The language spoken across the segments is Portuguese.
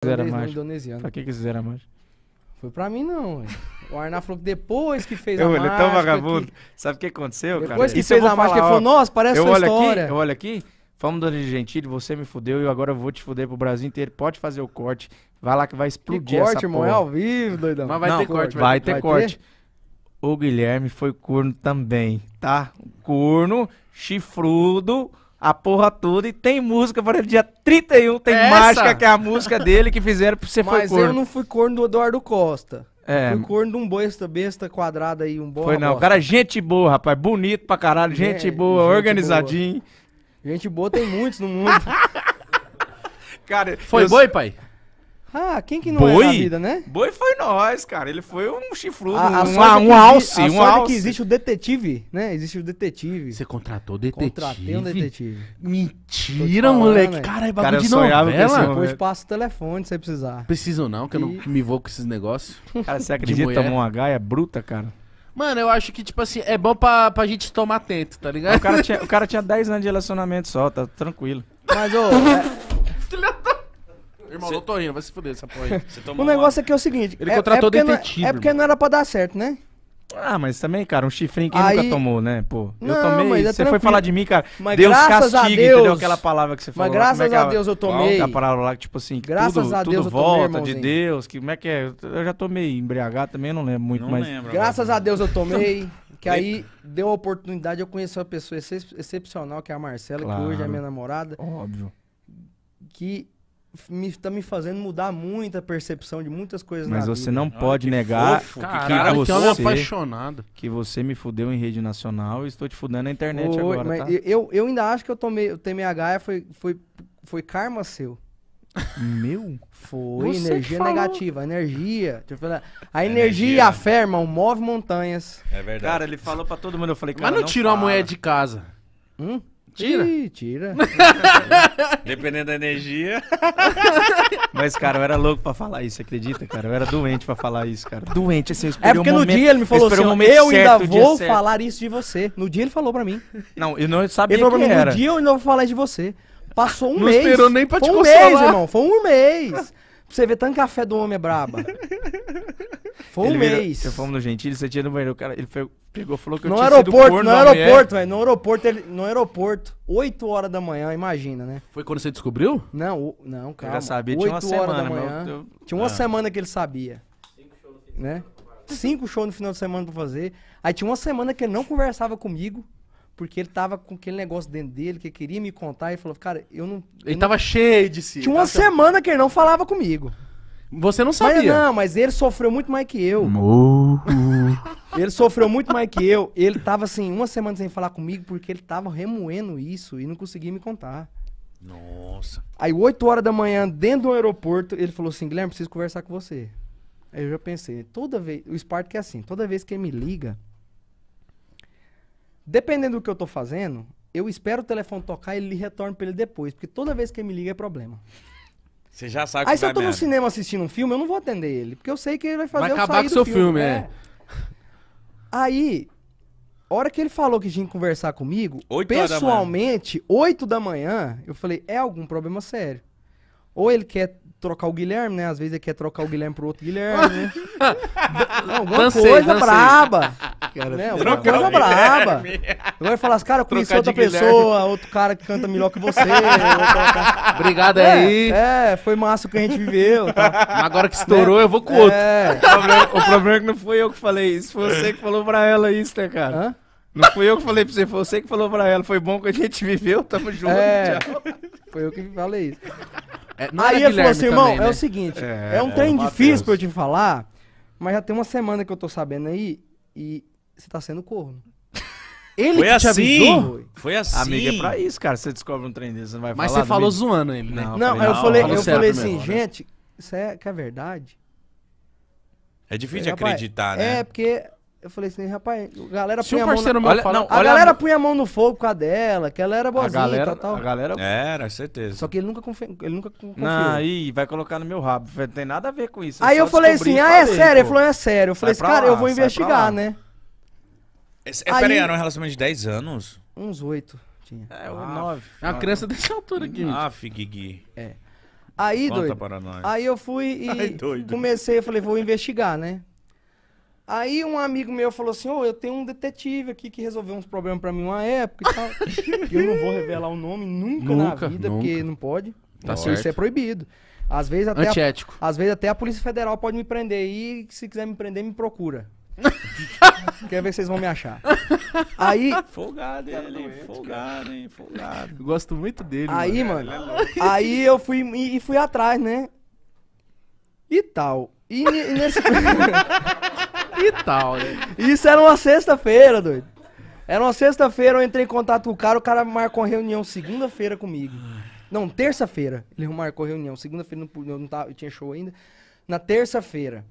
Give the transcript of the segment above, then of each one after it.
quiseram mais. Indonesiano. Pra que quiseram mais? Foi pra mim, não, O Arnaldo falou que depois que fez eu, a mágica... Ele é tão vagabundo. Que... Sabe o que aconteceu, depois cara? Depois que Isso fez a mágica, ele falou, nossa, parece eu sua olho história. Aqui, eu olho aqui, fomos do Gentil, você me fudeu e agora eu vou te fuder pro Brasil inteiro. Pode fazer o corte. Vai lá que vai explodir corte, essa corte, irmão, é ao vivo, doidão. Mas vai não, ter corte. Vai, vai ter vai corte. Ter? O Guilherme foi corno também, tá? Corno, chifrudo a porra toda e tem música para ele. Dia 31 tem Essa? Mágica, que é a música dele que fizeram pra você Mas foi corno. eu não fui corno do Eduardo Costa. É. Fui corno de um besta, besta quadrada aí, um bom. Foi não, o cara gente boa, rapaz, bonito pra caralho, é, gente é, boa, gente organizadinho. Boa. Gente boa tem muitos no mundo. cara, foi eu... boi, pai? Ah, quem que não é Boi? é na vida, né? Boi foi nós, cara. Ele foi um chifrudo, a, a um, é a, é um alce, a um alce. que existe o detetive, né? Existe o detetive. Você contratou detetive? Contratei um detetive. Mentira, falando, moleque. Né? Cara, é bagulho cara, eu de sonhava novela. Assim, Depois passa o telefone se precisar. Preciso não, que e... eu não me vou com esses negócios. Cara, você acredita uma gaia bruta, cara? Mano, eu acho que, tipo assim, é bom pra, pra gente tomar atento, tá ligado? O cara, tinha, o cara tinha 10 anos de relacionamento só, tá tranquilo. Mas, ô... É... Irmão, Cê... vai se fuder essa porra aí. O negócio aqui é o seguinte. Ele é, contratou é, é detetive. Não, é, é porque não era pra dar certo, né? Ah, mas também, cara, um chifrinho que aí... nunca tomou, né? Pô, eu não, tomei. Você é foi falar de mim, cara. Mas Deus castiga, Deus, entendeu? Aquela palavra que você falou. Mas graças é a Deus eu tomei. Qual? A palavra lá tipo assim, graças tudo, a Deus tudo volta tomei, de Deus. Que, como é que é? Eu já tomei embriagar também, não lembro muito. Não mas... lembro. Graças a Deus eu tomei. que aí deu a oportunidade, eu conhecer uma pessoa excepcional, que é a Marcela, claro. que hoje é minha namorada. Óbvio. Que me, tá me fazendo mudar muito a percepção de muitas coisas Mas na você vida. não pode que negar fofo, que, Caraca, que você apaixonado. que você me fudeu em rede nacional e estou te fudendo na internet agora, tá? eu, eu ainda acho que eu tomei o TMH é, foi foi foi karma seu. Meu? Foi você energia negativa, energia. A energia e a fé, irmão, move montanhas. É verdade. Cara, ele falou para todo mundo, eu falei, Mas não, não tirou a moeda de casa. Hum? Tira? Ih, tira. Dependendo da energia. Mas, cara, eu era louco pra falar isso, acredita, cara? Eu era doente pra falar isso, cara. Doente, assim, eu é esperei É porque um no dia ele me falou assim, um eu ainda vou falar isso de você. No dia ele falou pra mim. Não, eu não sabia ele falou que pra mim, era. No dia eu ainda vou falar isso de você. Passou um não mês. Não esperou nem pra te um consolar. mês, irmão. Foi um mês você ver tanto café do homem é braba. Foi ele um virou, mês. Você fomos no Gentil, você tinha no banheiro, cara, ele pegou, falou que eu no tinha aeroporto, sido corno No aeroporto, velho, no aeroporto, ele, no aeroporto, 8 horas da manhã, imagina, né? Foi quando você descobriu? Não, o, não, cara. Eu já sabia, tinha uma semana. Da manhã, meu, eu... Tinha uma ah. semana que ele sabia. Cinco né? shows no final. Cinco shows no final de semana pra fazer. Aí tinha uma semana que ele não conversava comigo porque ele tava com aquele negócio dentro dele, que queria me contar, e falou, cara, eu não. Eu ele não... tava cheio de si. Tinha uma tava... semana que ele não falava comigo. Você não sabia. Mas, não, mas ele sofreu muito mais que eu. ele sofreu muito mais que eu. Ele tava assim, uma semana sem falar comigo, porque ele tava remoendo isso e não conseguia me contar. Nossa. Aí, 8 horas da manhã, dentro do aeroporto, ele falou assim: Guilherme, preciso conversar com você. Aí eu já pensei, toda vez. O Spark é assim, toda vez que ele me liga, Dependendo do que eu tô fazendo, eu espero o telefone tocar e ele retorna pra ele depois, porque toda vez que ele me liga é problema. Você já sabe que Aí se eu é tô no cinema assistindo um filme, eu não vou atender ele, porque eu sei que ele vai fazer Vai acabar com o seu filme, é. Aí, a hora que ele falou que tinha que conversar comigo, Oito pessoalmente, 8 da manhã, eu falei, é algum problema sério. Ou ele quer trocar o Guilherme, né? Às vezes ele quer trocar o Guilherme pro outro Guilherme, né? Não, alguma dancei, coisa dancei. braba. Cara, né? Alguma coisa braba. Agora falar assim, cara, eu conheci outra pessoa, Guilherme. outro cara que canta melhor que você. Obrigado é, aí. É, foi massa o que a gente viveu. Tá. Agora que estourou, né? eu vou com outro. É. O, problema, o problema é que não foi eu que falei isso, foi você que falou pra ela isso, né, cara? Hã? Não fui eu que falei pra você, foi você que falou pra ela. Foi bom que a gente viveu, tamo junto. É, tchau. Foi eu que falei isso. É, não Aí ele falou assim, irmão, é né? é o seguinte, é, é um é trem difícil pra eu te falar, mas já tem uma semana que eu tô sabendo aí e você tá sendo corno. Ele foi assim, avisou? Foi assim. Amiga, é pra isso, cara. Você descobre um trem desse, não vai falar. Mas você falou zoando ele, né? Não, não, eu falei, não, eu falei, eu falei assim, mesmo, gente, isso é que é verdade? É difícil de acreditar, né? É, porque eu falei assim, rapaz, a galera Se punha parceiro a mão na... olha, não, a olha galera a... punha a mão no fogo com a dela, que ela era boazinha a galera, tal, tal. A galera... Era, certeza. Só que ele nunca, confi... ele nunca confiou. Não, aí vai colocar no meu rabo. Não tem nada a ver com isso. Aí eu falei assim, ah, é sério? Ele falou, é sério. Eu falei assim, cara, eu vou investigar, né? Esse, é, é aí... Peraí, é era um relacionamento de 10 anos? Uns 8 tinha. É, 9. Ah, uma criança dessa altura aqui. Ah, Guigui. É. Aí, Conta doido. Aí eu fui e Ai, comecei, eu falei, vou investigar, né? Aí um amigo meu falou assim: Ô, oh, eu tenho um detetive aqui que resolveu uns problemas para mim uma época e tal. que eu não vou revelar o nome nunca, nunca na vida, nunca. porque não pode. Tá então, Isso é certo. é proibido. Às vezes até Antiético. A, às vezes até a Polícia Federal pode me prender e se quiser me prender, me procura. Quer ver se vocês vão me achar. Aí. Folgado tá ele, doente, folgado, hein? Folgado. Eu gosto muito dele. Aí, mano. mano é aí eu fui e fui atrás, né? E tal. E, e nesse e tal. Né? Isso era uma sexta-feira, doido. Era uma sexta-feira, eu entrei em contato com o cara, o cara marcou reunião segunda-feira comigo. Não, terça-feira. Ele marcou reunião. Segunda-feira não, não, tava, eu tinha show ainda. Na terça-feira.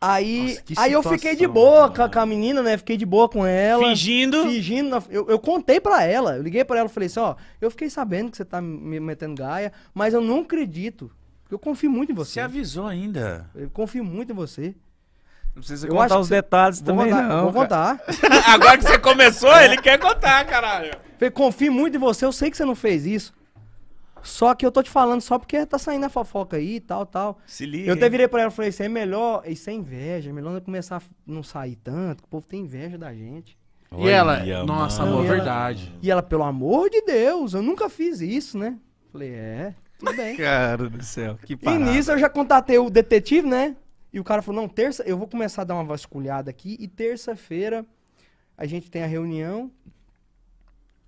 Aí, Nossa, aí eu fiquei de boa com a, com a, menina, né? Fiquei de boa com ela. Fingindo? Fingindo. eu, eu contei pra ela. Eu liguei pra ela e falei assim: ó, eu fiquei sabendo que você tá me metendo gaia, mas eu não acredito. eu confio muito em você. Você avisou ainda. Eu confio muito em você. Não precisa eu contar os você... detalhes vou também, contar, não. Vou contar. Agora que você começou, ele quer contar, caralho. confio muito em você, eu sei que você não fez isso. Só que eu tô te falando só porque tá saindo a fofoca aí e tal, tal. Se liga. Eu até virei pra ela e falei, isso é melhor, isso é inveja, é melhor começar a não sair tanto, Que o povo tem inveja da gente. Olha, e ela, nossa, amor, e ela, verdade. E ela, pelo amor de Deus, eu nunca fiz isso, né? Falei, é, tudo bem. Cara do céu, que parada. E nisso eu já contatei o detetive, né? E o cara falou: não, terça, eu vou começar a dar uma vasculhada aqui e terça-feira a gente tem a reunião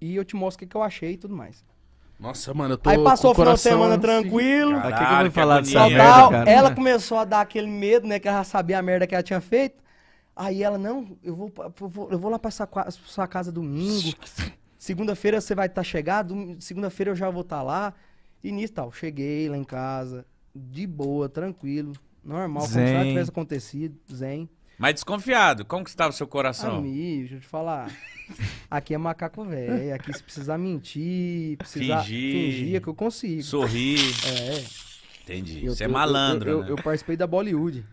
e eu te mostro o que, que eu achei e tudo mais. Nossa, mano, eu tô Aí passou o final de semana tranquilo. caralho, que, que eu vou falar dessa merda, Cara, Ela começou a dar aquele medo, né? Que ela sabia a merda que ela tinha feito. Aí ela, não, eu vou, eu vou, eu vou lá pra sua, sua casa domingo. Segunda-feira você vai estar tá chegado, segunda-feira eu já vou estar tá lá. E nisso tal, cheguei lá em casa, de boa, tranquilo. Normal, zen. como se nada tivesse acontecido, zen. Mas desconfiado, como que estava o seu coração? Amigo, deixa eu te falar. Aqui é macaco velho, aqui se precisar mentir, precisar fingir, fingir é que eu consigo. Sorrir. É. Entendi. Eu, Você é eu, é malandro. Eu, né? eu, participei da Bollywood.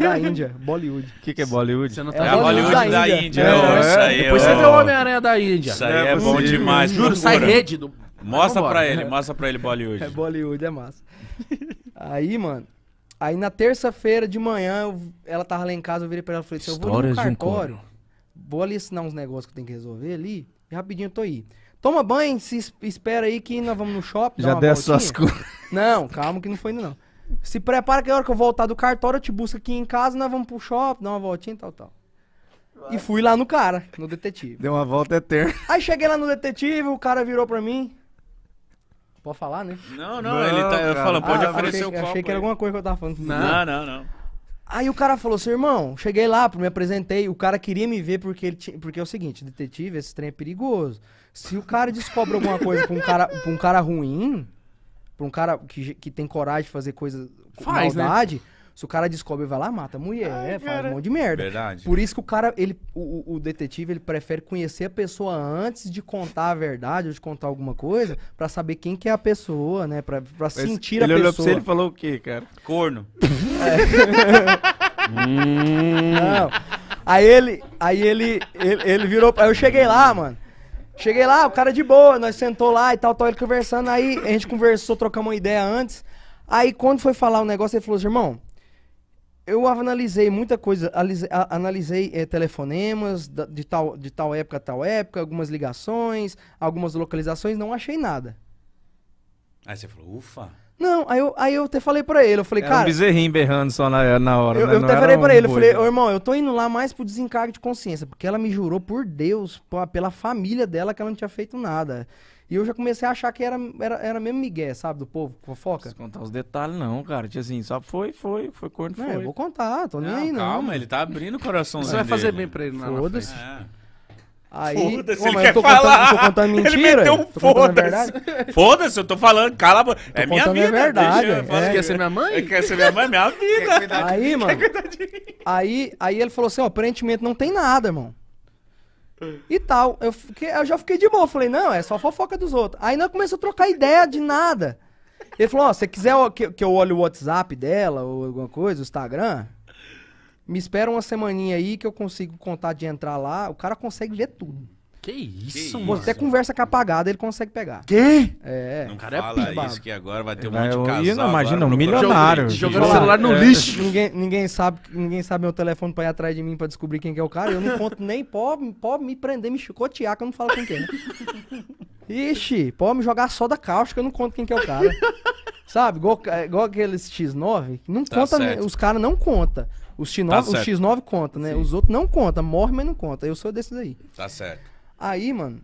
da Índia. Bollywood. O que, que é Bollywood? Você não é tá é a Bollywood da, da Índia. É, é, isso aí, Depois ó. você vê o Homem-Aranha da Índia. Isso aí é, é bom demais. Juro, procura. sai rede do. Mostra pra ele, mostra pra ele Bollywood. É Bollywood, é massa. Aí, mano, Aí na terça-feira de manhã, eu, ela tava lá em casa, eu virei pra ela e falei se assim, eu vou no cartório, vou ali assinar uns negócios que eu tenho que resolver ali, e rapidinho eu tô aí. Toma banho, se espera aí que nós vamos no shopping. Já desce suas coisas. Não, calma que não foi ainda não. Se prepara que a hora que eu voltar do cartório, eu te busco aqui em casa, nós vamos pro shopping, dar uma voltinha e tal, tal. E fui lá no cara, no detetive. Deu uma volta eterna. Aí cheguei lá no detetive, o cara virou pra mim. Pode falar, né? Não, não, não ele tá falando, pode ah, oferecer achei, o copo. Achei que era alguma coisa que eu tava falando. Não, não, não. Aí o cara falou assim, irmão, cheguei lá, me apresentei, o cara queria me ver porque ele tinha, porque é o seguinte, detetive, esse trem é perigoso. Se o cara descobre alguma coisa pra um cara, pra um cara ruim, pra um cara que, que tem coragem de fazer coisa Faz, né? maldade, né? Se o cara descobre, vai lá, mata a mulher, Ai, faz um monte de merda. Verdade. Por isso que o cara, ele, o, o, detetive, ele prefere conhecer a pessoa antes de contar a verdade ou de contar alguma coisa, para saber quem que é a pessoa, né? Pra, pra sentir a pessoa. Ele olhou pra você e falou o quê, cara? Corno. Não. Aí ele, aí ele, ele, ele virou, aí eu cheguei lá, mano. Cheguei lá, o cara de boa, nós sentou lá e tal, tal, ele conversando, aí a gente conversou, trocamos uma ideia antes. Aí quando foi falar o um negócio, ele falou assim, irmão, eu analisei muita coisa, analisei é, telefonemas de tal, de tal época a tal época, algumas ligações, algumas localizações, não achei nada. Aí você falou, ufa. Não, aí eu, aí eu até falei pra ele, eu falei, era cara... Era um bezerrinho berrando só na, na hora, Eu, né? eu até falei pra um ele, eu falei, irmão, eu tô indo lá mais pro desencargo de consciência, porque ela me jurou por Deus, pela família dela, que ela não tinha feito nada. E eu já comecei a achar que era, era, era mesmo migué, sabe, do povo, fofoca. Não contar os detalhes, não, cara. Tinha tipo assim, só foi, foi, foi corno, foi. É, eu vou contar, tô nem não, aí, não. Calma, ele tá abrindo o coração você né, vai dele. fazer bem pra ele, não. É foda-se. É. Aí, foda-se, ele quer falar. Contando, tô contando mentira. Ele meteu um foda-se. Foda-se, eu tô falando, cala a boca. É minha vida. Verdade, é verdade. Quer ser minha mãe? É, quer ser minha mãe? Minha vida. Aí, mano. Aí, aí ele falou assim, ó, aparentemente não tem nada, irmão. E tal. Eu, fiquei, eu já fiquei de boa. Falei, não, é só fofoca dos outros. Aí não começou a trocar ideia de nada. Ele falou, ó, oh, se quiser que, que eu olhe o WhatsApp dela ou alguma coisa, o Instagram, me espera uma semaninha aí que eu consigo contar de entrar lá. O cara consegue ver tudo. Que isso, mano. Você até conversa com apagada, ele consegue pegar. Que? É. Não o cara é fala é piba. isso que agora vai ter um é, monte de casal. Não, imagina, um milionário. Jogando o celular no é. lixo. Ninguém, ninguém, sabe, ninguém sabe meu telefone pra ir atrás de mim pra descobrir quem que é o cara. Eu não conto nem, pode, pode me prender, me chicotear que eu não falo quem Né? Ixi, pode me jogar só da calça que eu não conto quem que é o cara. Sabe, igual, é, igual aqueles X9, não tá conta, certo. os caras não conta. Os X9, tá os X9 conta, né? Sim. Os outros não conta, morre, mas não conta. Eu sou desses aí. Tá certo. Aí, mano,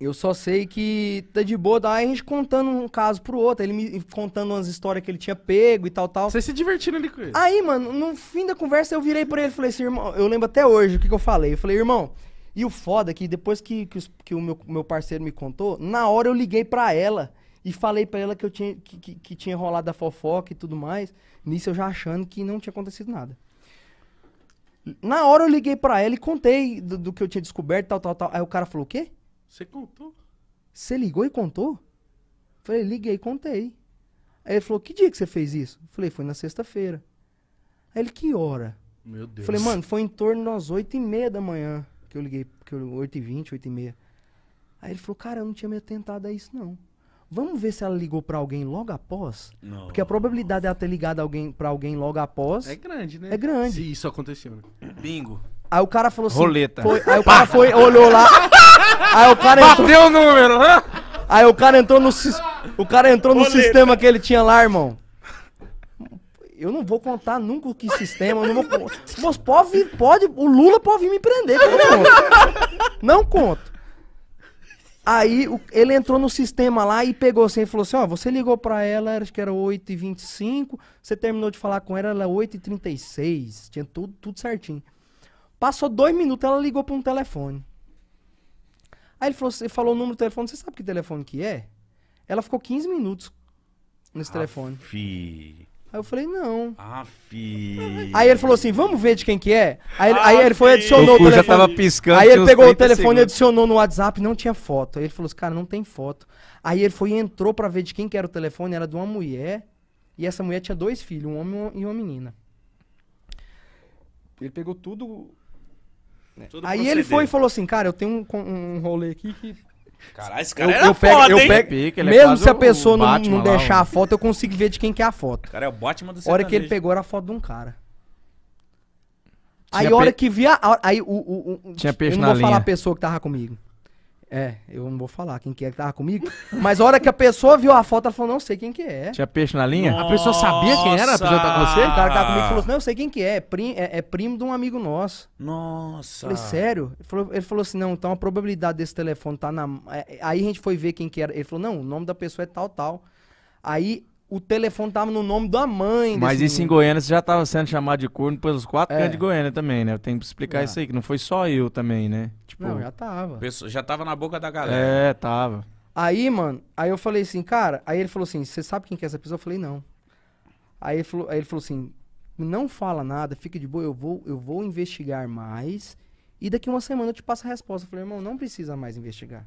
eu só sei que tá de boa. Daí a gente contando um caso pro outro, ele me contando umas histórias que ele tinha pego e tal, tal. Você se divertindo ali com ele. Aí, mano, no fim da conversa eu virei pra ele e falei assim, irmão, eu lembro até hoje o que, que eu falei. Eu falei, irmão, e o foda é que depois que, que, os, que o meu, meu parceiro me contou, na hora eu liguei pra ela e falei pra ela que eu tinha que, que, que tinha rolado a fofoca e tudo mais. Nisso eu já achando que não tinha acontecido nada. Na hora eu liguei pra ela e contei do, do que eu tinha descoberto, tal, tal, tal. Aí o cara falou, o quê? Você contou? Você ligou e contou? Falei, liguei e contei. Aí ele falou, que dia que você fez isso? Falei, foi na sexta-feira. Aí ele, que hora? Meu Deus. Falei, mano, foi em torno das oito e meia da manhã que eu liguei, que 8 e vinte, oito e meia. Aí ele falou, cara, eu não tinha me atentado a isso, não. Vamos ver se ela ligou para alguém logo após? Não. Porque a probabilidade dela ter ligado alguém para alguém logo após é grande, né? É grande. Se isso aconteceu. Né? Bingo. Aí o cara falou assim, roleta. Foi, aí o cara foi, olhou lá. Aí o cara entrou, bateu o número, né? Aí o cara entrou no o cara entrou no sistema que ele tinha lá, irmão. Eu não vou contar nunca o que sistema, eu não vou. Mas pode, pode, o Lula pode vir me prender, não conto. Não conto. Aí o, ele entrou no sistema lá e pegou assim e falou assim: Ó, você ligou pra ela, acho que era 8h25, você terminou de falar com ela, ela é era 8h36, tinha tudo, tudo certinho. Passou dois minutos, ela ligou pra um telefone. Aí ele falou, "Você falou o número do telefone, você sabe que telefone que é? Ela ficou 15 minutos nesse Aff. telefone. Aí eu falei, não. Aff. Ah, aí ele falou assim, vamos ver de quem que é? Aí, aí ah, ele foi e adicionou o, o telefone. tava piscando. Aí ele pegou o telefone segundos. e adicionou no WhatsApp, não tinha foto. Aí ele falou assim, cara, não tem foto. Aí ele foi e entrou pra ver de quem que era o telefone, era de uma mulher. E essa mulher tinha dois filhos, um homem e uma menina. Ele pegou tudo... Né? tudo aí proceder. ele foi e falou assim, cara, eu tenho um, um rolê aqui que Caralho, esse cara eu, era eu pego, foda, eu hein? Pego, pique, é mesmo se a pessoa não, não deixar lá, a foto, eu consigo ver de quem que é a foto. cara é o Batman do A hora que ele pegou era a foto de um cara. Aí a hora pe... que via. Aí o. o, o Tinha peixe eu não vou falar linha. a pessoa que tava comigo. É, eu não vou falar quem que é que tava comigo. Mas a hora que a pessoa viu a foto, ela falou, não sei quem que é. Tinha peixe na linha? Nossa. A pessoa sabia quem era? A pessoa tá com você? O cara que tava comigo falou assim, não, eu sei quem que é. É, prim, é, é primo de um amigo nosso. Nossa. falei, sério? Ele falou, ele falou assim, não, então a probabilidade desse telefone tá na... É, é, aí a gente foi ver quem que era. Ele falou, não, o nome da pessoa é tal, tal. Aí o telefone tava no nome da mãe. Mas isso menino. em Goiânia você já tava sendo chamado de corno pelos quatro é. cantos de Goiânia também, né? Eu tenho que explicar é. isso aí, que não foi só eu também, né? Tipo, não, já tava. Pessoa, já tava na boca da galera. É, tava. Aí, mano, aí eu falei assim, cara, aí ele falou assim, você sabe quem que é essa pessoa? Eu falei, não. Aí ele falou, aí ele falou assim, não fala nada, fica de boa, eu vou, eu vou investigar mais e daqui uma semana eu te passo a resposta. Eu falei, irmão, não precisa mais investigar.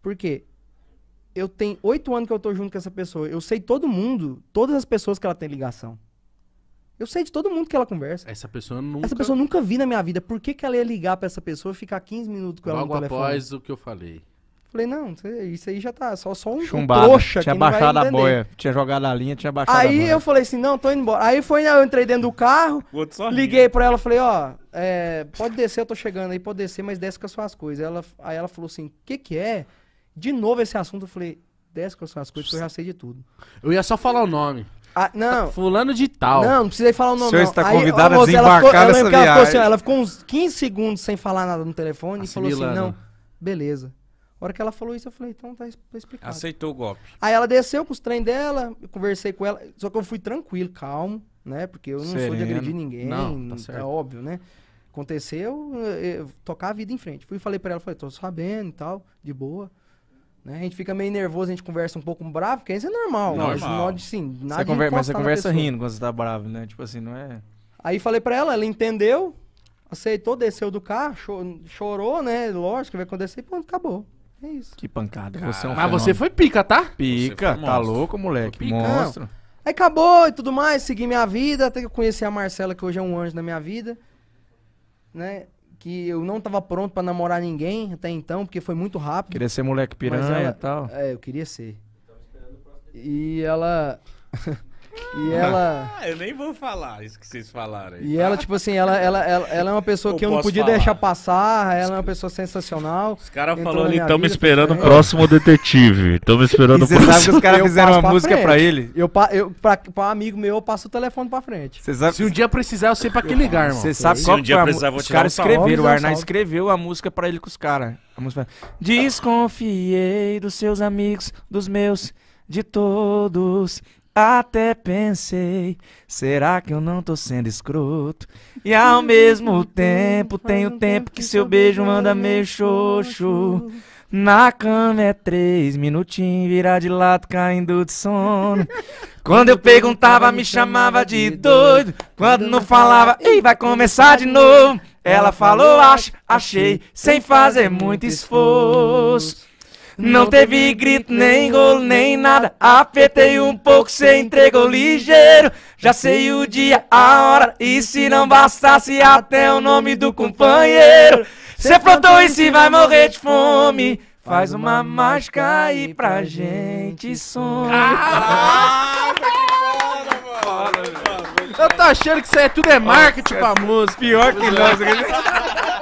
Por quê? eu tenho oito anos que eu tô junto com essa pessoa. Eu sei todo mundo, todas as pessoas que ela tem ligação. Eu sei de todo mundo que ela conversa. Essa pessoa nunca. Essa pessoa nunca vi na minha vida. Por que, que ela ia ligar para essa pessoa e ficar 15 minutos com ela Logo no telefone? após o que eu falei. Falei, não, isso aí já tá. Só, só um Chumbada. trouxa Tinha que não vai baixado a boia. Tinha jogado a linha, tinha baixado a Aí eu falei assim, não, tô indo embora. Aí foi, né, eu entrei dentro do carro, liguei pra ela, falei, ó, é, pode descer, eu tô chegando aí, pode descer, mas desce com as suas coisas. Ela, aí ela falou assim, o que que é? de novo esse assunto, eu falei, desce com as coisas que eu já sei de tudo. Eu ia só falar o nome. Ah, não. Tá, fulano de tal. Não, não precisei falar o nome. O senhor está convidado a desembarcar nessa viagem. Ela ficou, assim, ela ficou uns 15 segundos sem falar nada no telefone Assimilando. e falou assim, não, beleza. A hora que ela falou isso, eu falei, então tá, tá explicado. Aceitou o golpe. Aí ela desceu com os trem dela, eu conversei com ela, só que eu fui tranquilo, calmo, né? Porque eu não Sereno. sou de agredir ninguém, não, tá então é óbvio, né? Aconteceu, eu, eu, tocar a vida em frente. Fui falei para ela, falei, tô sabendo e tal, de boa. Né? A gente fica meio nervoso, a gente conversa um pouco bravo, porque isso é normal. Não, normal. Nós, sim, nada você conver... Mas você conversa rindo quando você tá bravo, né? Tipo assim, não é. Aí falei pra ela, ela entendeu, aceitou, desceu do carro, chorou, chorou né? Lógico que vai acontecer e pronto, acabou. É isso. Que pancada. Cara, você é um mas você foi pica, tá? Pica, tá louco, moleque. Pica. Monstro. Aí acabou e tudo mais, segui minha vida, até que eu conheci a Marcela, que hoje é um anjo da minha vida. Né? que eu não tava pronto para namorar ninguém até então, porque foi muito rápido. Queria ser moleque piranha e tal. É, eu queria ser. E ela E ela. Ah, eu nem vou falar isso que vocês falaram aí. E ela, tipo assim, ela, ela, ela, ela é uma pessoa eu que eu não podia falar. deixar passar, ela é uma pessoa sensacional. Os caras falaram ali, estão me esperando o né? próximo detetive. Estão me esperando o próximo. Você sabe que os caras fizeram uma pra música frente. pra ele? Eu, eu pra, pra um amigo meu, eu passo o telefone pra frente. Sabe... Se um dia precisar, eu sei pra que ligar, irmão. Você sabe Se um dia precisar, vou te Os caras escreveram, o Arnaldo escreveu a música pra ele com os caras. A música é, Desconfiei dos seus amigos, dos meus, de todos. Até pensei, será que eu não tô sendo escroto? E ao mesmo tempo, tem o tempo que seu beijo manda meio xoxo. Na cama é três minutinhos, virar de lado caindo de sono. Quando eu perguntava, me chamava de doido. Quando não falava, ei, vai começar de novo. Ela falou, acho, achei, sem fazer muito esforço. Não teve grito, nem gol, nem nada. Apertei um pouco, cê entregou ligeiro. Já sei o dia, a hora. E se não bastasse até o nome do companheiro? Cê plantou e se vai morrer de fome. Faz uma mágica e pra gente some. Eu tô achando que isso aí é tudo é marketing pra música. Pior que nós.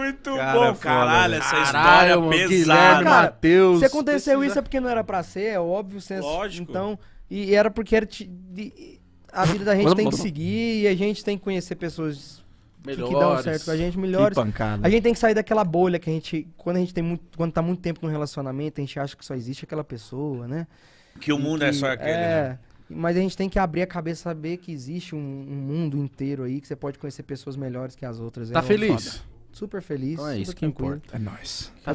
muito cara, bom, caralho. Essa caralho, história mano, pesada. Matheus. Se aconteceu precisa... isso é porque não era pra ser, é óbvio. Senso. Lógico. Então, e, era porque era de, de, a vida da gente tem que seguir e a gente tem que conhecer pessoas melhores. que, dão certo com a gente, melhores. A gente tem que sair daquela bolha que a gente, quando a gente tem muito, quando tá muito tempo num relacionamento, a gente acha que só existe aquela pessoa, né? Que o mundo é que, é só aquele, é, né? Mas a gente tem que abrir a cabeça, saber que existe um, um, mundo inteiro aí, que você pode conhecer pessoas melhores que as outras. É tá feliz? super feliz. Então é super isso que importa. É nóis. Tá